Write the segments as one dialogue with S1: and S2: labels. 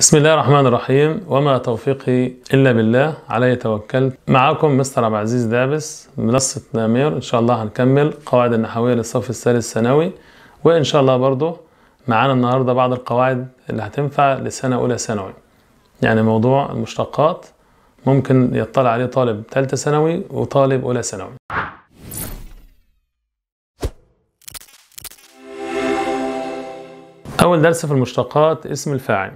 S1: بسم الله الرحمن الرحيم وما توفيقي الا بالله عليه توكلت معاكم مستر عبد العزيز دابس منصه نامير ان شاء الله هنكمل قواعد النحويه للصف الثالث ثانوي وان شاء الله برضه معانا النهارده بعض القواعد اللي هتنفع لسنه اولى ثانوي يعني موضوع المشتقات ممكن يطلع عليه طالب ثالثه ثانوي وطالب اولى ثانوي اول درس في المشتقات اسم الفاعل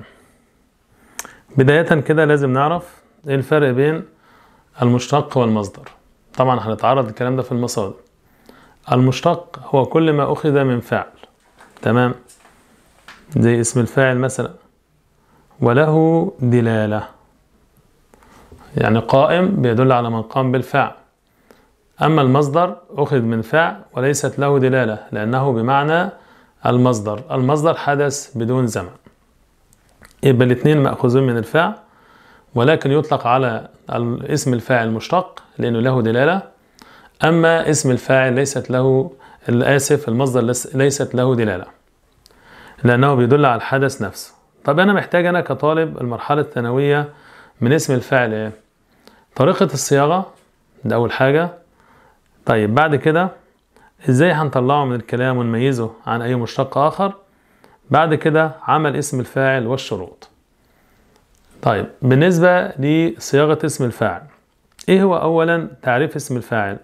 S1: بداية كده لازم نعرف ايه الفرق بين المشتق والمصدر طبعا هنتعرض الكلام ده في المصادر المشتق هو كل ما أخذ من فعل تمام زي اسم الفاعل مثلا وله دلالة يعني قائم بيدل على من قام بالفعل أما المصدر أخذ من فعل وليست له دلالة لأنه بمعنى المصدر المصدر حدث بدون زمن يبقى الاثنين مأخوذين من الفعل ولكن يطلق على اسم الفاعل مشتق لأنه له دلالة أما اسم الفاعل ليست له الآسف المصدر ليست له دلالة لأنه بيدل على الحدث نفسه طب أنا محتاج أنا كطالب المرحلة الثانوية من اسم الفاعل إيه؟ طريقة الصياغة ده أول حاجة طيب بعد كده إزاي هنطلعه من الكلام ونميزه عن أي مشتق آخر بعد كده عمل اسم الفاعل والشروط طيب بالنسبة لصياغة اسم الفاعل ايه هو اولا تعريف اسم الفاعل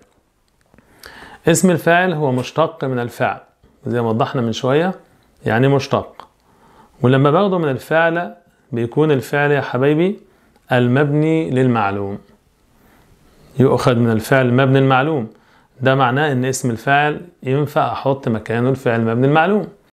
S1: اسم الفاعل هو مشتق من الفعل زي ما وضحنا من شوية يعني مشتق ولما باخده من الفعل بيكون الفعل يا حبايبي المبني للمعلوم يؤخذ من الفعل مبني المعلوم ده معناه ان اسم الفاعل ينفع احط مكانه الفعل مبني المعلوم